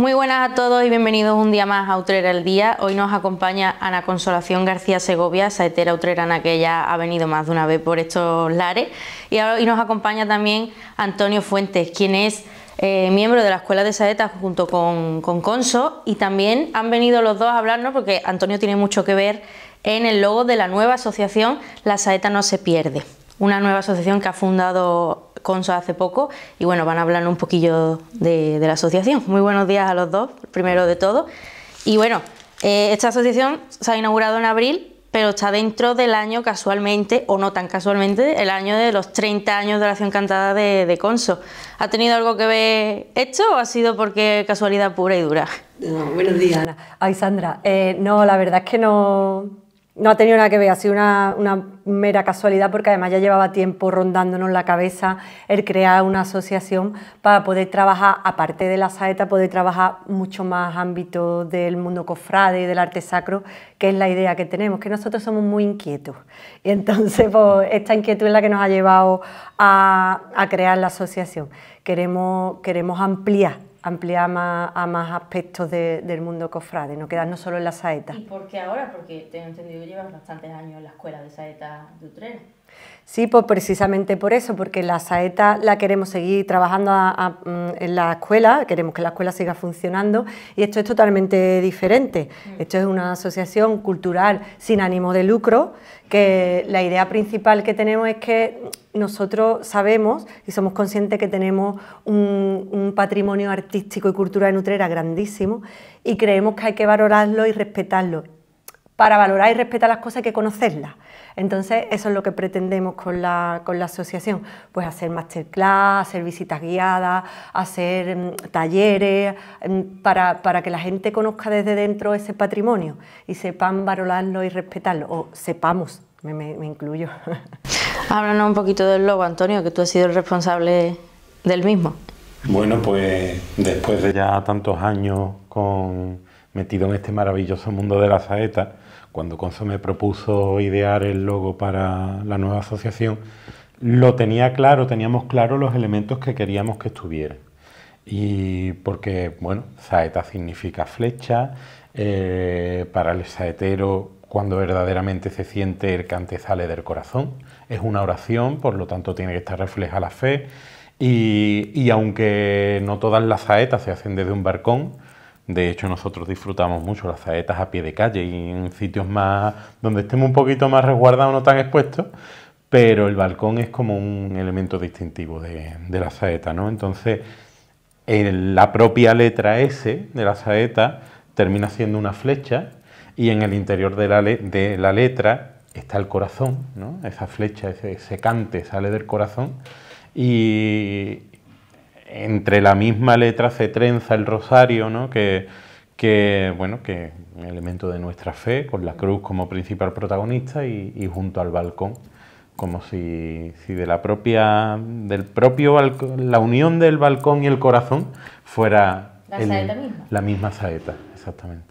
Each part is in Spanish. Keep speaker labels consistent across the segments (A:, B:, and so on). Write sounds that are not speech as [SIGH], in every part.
A: Muy buenas a todos y bienvenidos un día más a Utrera el Día. Hoy nos acompaña Ana Consolación García Segovia, saetera utrerana que ya ha venido más de una vez por estos lares. Y hoy nos acompaña también Antonio Fuentes, quien es eh, miembro de la Escuela de Saeta junto con, con Conso. Y también han venido los dos a hablarnos porque Antonio tiene mucho que ver en el logo de la nueva asociación La Saeta No Se Pierde. Una nueva asociación que ha fundado Conso hace poco y bueno, van a hablar un poquillo de, la asociación. Muy buenos días a los dos, primero de todo. Y bueno, eh, esta asociación se ha inaugurado en abril, pero está dentro del año casualmente, o no tan casualmente, el año de los 30 años de la acción cantada de, Conso. ¿Ha tenido algo que ver esto o ha sido porque casualidad pura y dura?
B: No, buenos días. Ay, Sandra, eh, no, la verdad es que no no ha tenido nada que ver, ha sido una, mera casualidad porque además ya llevaba tiempo rondándonos la cabeza el crear una asociación para poder trabajar, aparte de la saeta, poder trabajar mucho más ámbito del mundo cofrade y del arte sacro, que es la idea que tenemos, que nosotros somos muy inquietos. Y entonces pues, esta inquietud es la que nos ha llevado a, a crear la asociación. Queremos, queremos ampliar ampliar a más aspectos del mundo cofrade, no quedarnos solo en la saeta. ¿Y
A: por qué ahora? Porque tengo entendido que llevas bastantes años en la escuela de saeta de Utrera.
B: Sí, pues precisamente por eso, porque la saeta la queremos seguir trabajando mm, en la escuela, queremos que la escuela siga funcionando y esto es totalmente diferente. Mm. Esto es una asociación cultural sin ánimo de lucro, que la idea principal que tenemos es que nosotros sabemos y somos conscientes que tenemos un, patrimonio artístico y cultural de Nutrera grandísimo y creemos que hay que valorarlo y respetarlo. Para valorar y respetar las cosas hay que conocerlas. Entonces, eso es lo que pretendemos con la, asociación. Pues hacer masterclass, hacer visitas guiadas, hacer mm, talleres, mm, para, que la gente conozca desde dentro ese patrimonio y sepan valorarlo y respetarlo, o sepamos, me incluyo. [LAUGHS]
A: Háblanos un poquito del logo, Antonio, que tú has sido el responsable del mismo.
C: Bueno, pues después de ya tantos años con, metido en este maravilloso mundo de la saeta, cuando Conso me propuso idear el logo para la nueva asociación, lo tenía claro, teníamos claro los elementos que queríamos que estuvieran. Y porque, bueno, saeta significa flecha, eh, para el saetero cuando verdaderamente se siente el cante sale del corazón. Es una oración, por lo tanto tiene que estar refleja la fe. Y, aunque no todas las saetas se hacen desde un balcón de hecho nosotros disfrutamos mucho las saetas a pie de calle y en sitios más donde estemos un poquito más resguardados, no tan expuestos, pero el balcón es como un elemento distintivo de, la saeta, ¿no? Entonces, en la propia letra S de la saeta termina siendo una flecha y en el interior de la, de la letra está el corazón, ¿no? esa flecha, ese, sale del corazón y entre la misma letra se trenza el rosario, ¿no? que, bueno, que es un elemento de nuestra fe, con la cruz como principal protagonista y, junto al balcón, como si, de la propia, del propio la unión del balcón y el corazón fuera la misma saeta, exactamente.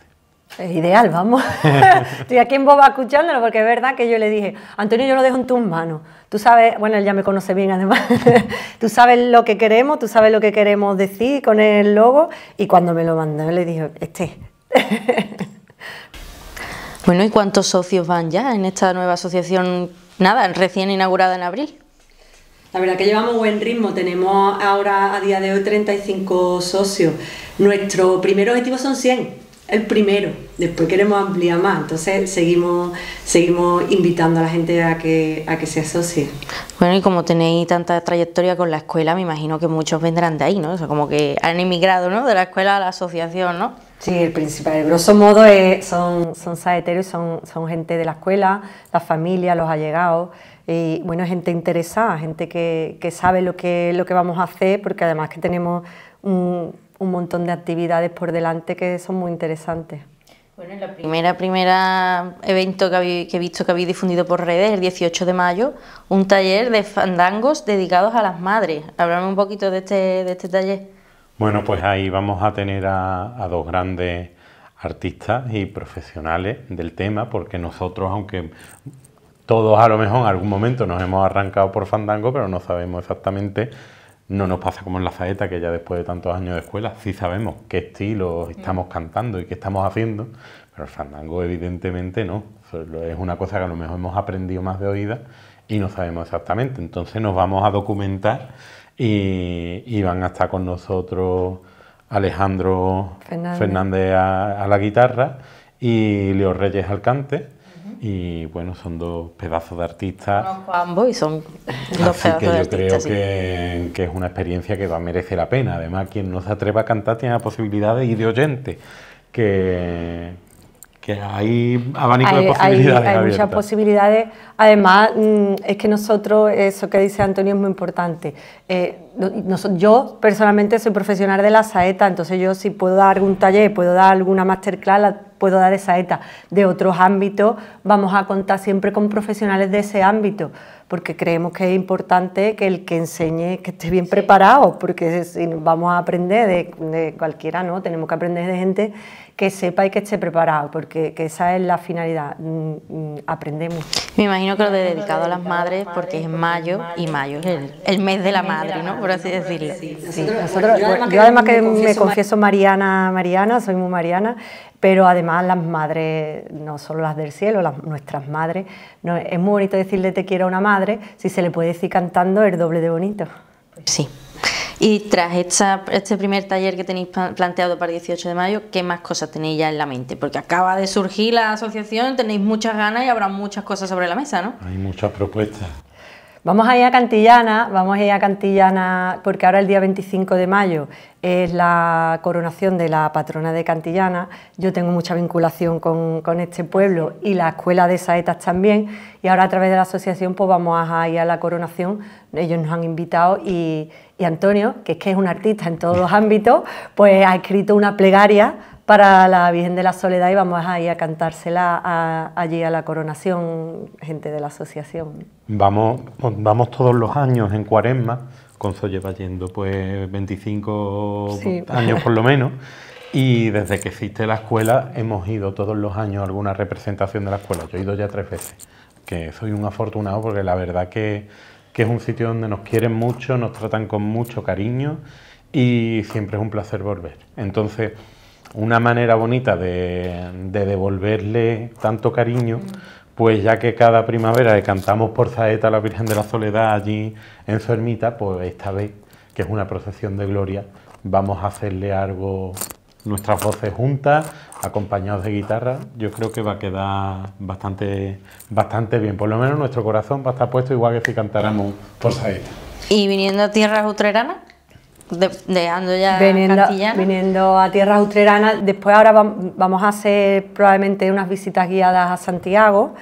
B: Es ideal, vamos. [LAUGHS] Estoy aquí en boba escuchándolo porque es verdad que yo le dije, Antonio, yo lo dejo en tus manos. Tú sabes, bueno, él ya me conoce bien además, [LAUGHS] tú sabes lo que queremos, tú sabes lo que queremos decir con el logo y cuando me lo mandó le dije, este. [LAUGHS] bueno, ¿y cuántos socios van ya en esta nueva asociación?
A: Nada, recién inaugurada en abril.
B: La verdad que llevamos buen ritmo, tenemos ahora a día de hoy 35 socios. Nuestro primer objetivo son 100 el primero, después queremos ampliar más, entonces seguimos, seguimos invitando a la gente a que, a que se asocie.
A: Bueno, y como tenéis tanta trayectoria con la escuela, me imagino que muchos vendrán
B: de ahí, ¿no? O sea, como que han emigrado, ¿no? De la escuela a la asociación, ¿no? Sí, el principal, de grosso modo es, son, son saeteros, son, son gente de la escuela, la familia los allegados, y bueno, gente interesada, gente que, que sabe lo que, lo que vamos a hacer, porque además que tenemos un un montón de actividades por delante que son muy interesantes. Bueno, la primera, primera evento que, he visto que habéis difundido por redes, el 18
A: de mayo, un taller de fandangos dedicados a las madres. Háblame un poquito de este, de este taller.
C: Bueno, pues ahí vamos a tener a, a dos grandes artistas y profesionales del tema, porque nosotros, aunque todos a lo mejor en algún momento nos hemos arrancado por fandango, pero no sabemos exactamente no nos pasa como en la faeta, que ya después de tantos años de escuela sí sabemos qué estilo mm. estamos cantando y qué estamos haciendo, pero el fandango evidentemente no. Es una cosa que a lo mejor hemos aprendido más de oída y no sabemos exactamente. Entonces nos vamos a documentar y, van a estar con nosotros Alejandro Fernández, a, la guitarra y Leo Reyes al cante, y bueno, son dos pedazos de artistas.
A: ambos y son dos Así pedazos que yo creo
C: que, que, es una experiencia que va a merecer la pena. Además, quien no se atreva a cantar tiene la posibilidad de ir de oyente, que, hay abanico de posibilidades. Hay, muchas
B: posibilidades. Además, mm, es que nosotros, eso que dice Antonio es muy importante. Eh, yo personalmente soy profesional de la saeta, entonces yo si puedo dar algún taller, puedo dar alguna masterclass, puedo dar de saeta. De otros ámbitos vamos a contar siempre con profesionales de ese ámbito porque creemos que es importante que el que enseñe que esté bien preparado, porque si vamos a aprender de, cualquiera, ¿no? Tenemos que aprender de gente que sepa y que esté preparado, porque esa es la finalidad, mm, mm, aprendemos. Me imagino que lo de dedicado a las madres, porque es mayo y mayo es el, mes de la madre, ¿no?
A: Por así decirlo. yo además que me confieso
B: Mariana, Mariana, soy muy Mariana, pero además las madres, no solo las del cielo, nuestras madres, es muy bonito decirle te quiero a una madre, si se le puede decir cantando el doble de bonito. Sí. Y tras
A: esta, este primer taller que tenéis planteado para el 18 de mayo, ¿qué más cosas tenéis ya en la mente? Porque
B: acaba de surgir la asociación, tenéis muchas ganas y habrá muchas cosas sobre la mesa, ¿no?
C: Hay muchas propuestas.
B: Vamos a ir a Cantillana, vamos a ir a Cantillana porque ahora el día 25 de mayo es la coronación de la patrona de Cantillana. Yo tengo mucha vinculación con, este pueblo y la escuela de saetas también. Y ahora a través de la asociación pues vamos a ir a la coronación. Ellos nos han invitado y, Antonio, que es que es un artista en todos los ámbitos, pues ha escrito una plegaria para la Virgen de la Soledad y vamos a a cantársela allí a la coronación, gente de la asociación.
C: Vamos, pues, todos los años en cuaresma, con va yendo pues 25 años por lo menos. [LAUGHS] Y desde que existe la escuela hemos ido todos los años a alguna representación de la escuela. Yo he ido ya tres veces, que soy un afortunado porque la verdad que, que es un sitio donde nos quieren mucho, nos tratan con mucho cariño y siempre es un placer volver. Entonces, una manera bonita de, devolverle tanto cariño, pues ya que cada primavera le cantamos por saeta a la Virgen de la Soledad allí en su ermita, pues esta vez, que es una procesión de gloria, vamos a hacerle algo, nuestras voces juntas, acompañados de guitarra, yo creo que va a quedar bastante, bastante bien. Por lo menos nuestro corazón va a estar puesto igual que si cantáramos por saeta.
B: ¿Y viniendo a tierras utreranas? de, dejando ya viniendo, viniendo a tierras utreranas. Después ahora vamos a hacer probablemente unas visitas guiadas a Santiago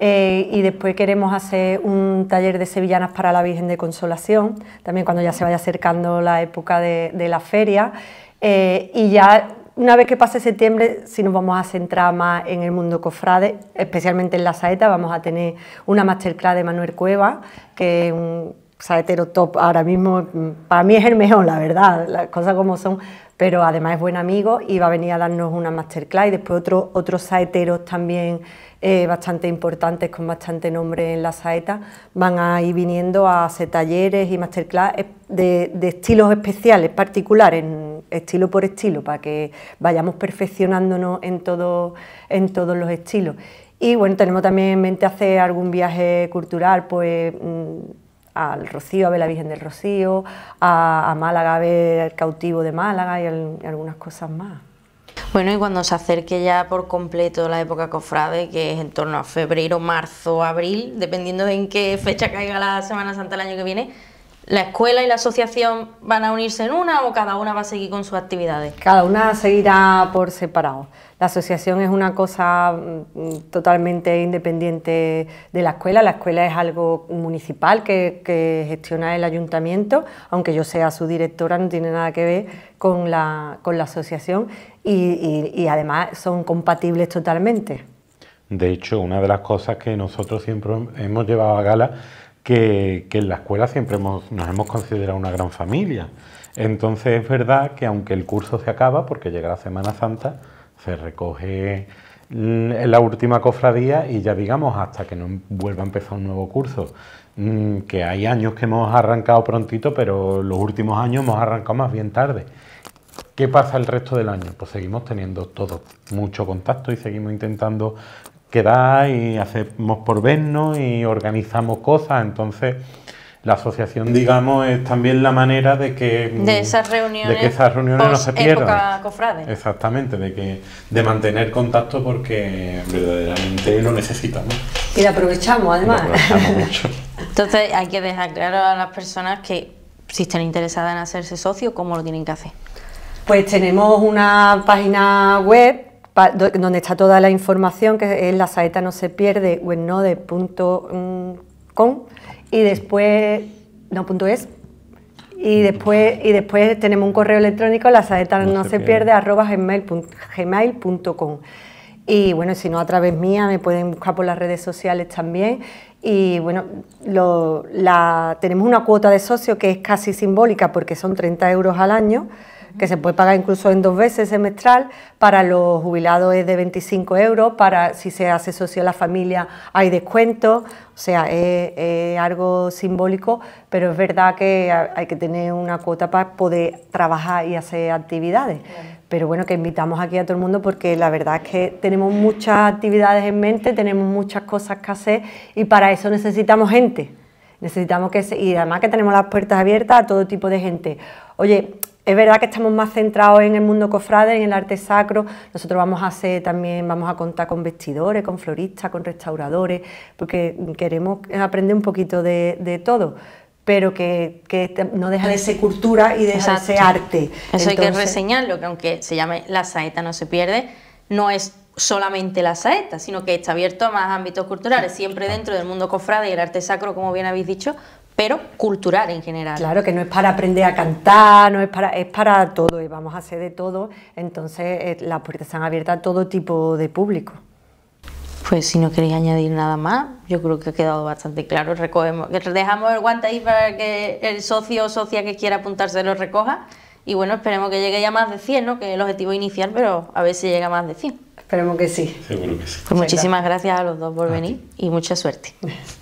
B: eh, y después queremos hacer un taller de sevillanas para la Virgen de Consolación, también cuando ya se vaya acercando la época de, la feria. Eh, y ya una vez que pase septiembre, si nos vamos a centrar más en el mundo cofrade, especialmente en la saeta, vamos a tener una masterclass de Manuel Cueva, que es un ...saeteros top ahora mismo. Mm, para mí es el mejor, la verdad, las cosas como son. Pero además es buen amigo y va a venir a darnos una masterclass. Y después otros saeteros también eh, bastante importantes, con bastante nombre en la saeta, van a ir viniendo a hacer talleres y masterclass eh, de, estilos especiales, particulares, estilo por estilo, para que vayamos perfeccionándonos en, todo, en todos los estilos. Y bueno, tenemos también en mente hacer algún viaje cultural, pues mm, al Rocío, a ver la Virgen del Rocío, a, Málaga, a ver el cautivo de Málaga y, y, algunas cosas más. Bueno, y cuando se acerque ya
A: por completo la época cofrade, que es en torno a febrero, marzo, abril, dependiendo de en qué fecha caiga la Semana Santa el año que viene, ¿La escuela y la asociación van a unirse en una o cada una va a seguir con sus actividades?
B: Cada una seguirá por separado. La asociación es una cosa mm, mm, totalmente independiente de la escuela. La escuela es algo municipal que, gestiona el ayuntamiento, aunque yo sea su directora, no tiene nada que ver con la, con la asociación y además son compatibles totalmente.
C: De hecho, una de las cosas que nosotros siempre hemos llevado a gala que, en la escuela siempre nos hemos considerado una gran familia. Entonces es verdad que aunque el curso se acaba, porque llega la Semana Santa, se recoge la última cofradía y ya digamos hasta que no vuelva a empezar un nuevo curso, mm, que hay años que hemos arrancado prontito, pero los últimos años hemos arrancado más bien tarde. ¿Qué pasa el resto del año? Pues seguimos teniendo todos mucho contacto y seguimos intentando ...quedar y hacemos por vernos y organizamos cosas. Entonces, la asociación, digamos, es también la manera de que, mm, de esas
B: reuniones, de que esas reuniones no se pierdan.
C: Exactamente, de, que, de mantener contacto porque verdaderamente lo necesitamos.
B: Y lo aprovechamos además.
C: [LAUGHS]
A: Entonces hay que dejar claro a las personas que
B: si están interesadas en hacerse socios, ¿cómo lo tienen que hacer? Pues tenemos una página web donde está toda la información, que es la saeta no se pierde, webnode.com mm, y después, no, y después, y después tenemos un correo electrónico, la saeta no, se, pierde, arroba gmail.com. y bueno, si no a través mía, me pueden buscar por las redes sociales también. Y bueno, tenemos una cuota de socio que es casi simbólica porque son 30 euros al año que se puede pagar incluso en dos veces semestral, para los jubilados es de 25 euros, para si se hace socio a la familia hay descuento, o sea, es, algo simbólico, pero es verdad que hay que tener una cuota para poder trabajar y hacer actividades. Pero bueno, que invitamos aquí a todo el mundo porque la verdad es que tenemos muchas actividades en mente, tenemos muchas cosas que hacer y para eso necesitamos gente necesitamos que se, y además que tenemos las puertas abiertas a todo tipo de gente. Oye, es verdad que estamos más centrados en el mundo cofrade, en el arte sacro. Nosotros vamos a hacer también, vamos a contar con vestidores, con floristas, con restauradores, porque queremos aprender un poquito de, todo pero que, este, no deja de ser cultura y deja de ser arte. Eso hay que
A: reseñarlo, que aunque se llame la saeta no se pierde, no es solamente la saeta, sino que está abierto a más ámbitos culturales, siempre dentro del mundo cofrade y el arte sacro, como bien habéis dicho, pero cultural en general.
B: Claro, que no es para aprender a cantar, no es para, es para todo y vamos a hacer de todo, entonces eh, las puertas están abiertas a todo tipo de público.
A: Pues si no queréis añadir nada más,
B: yo creo que ha quedado bastante claro.
A: Recogemos, dejamos el guante ahí para que el socio o socia que quiera apuntarse lo recoja. Y bueno, esperemos que llegue ya más de 100, ¿no? que es el objetivo inicial, pero a ver si llega más de 100. Esperemos que sí. Seguro que sí. Pues muchísimas gracias a los dos por venir y mucha suerte. [LAUGHS]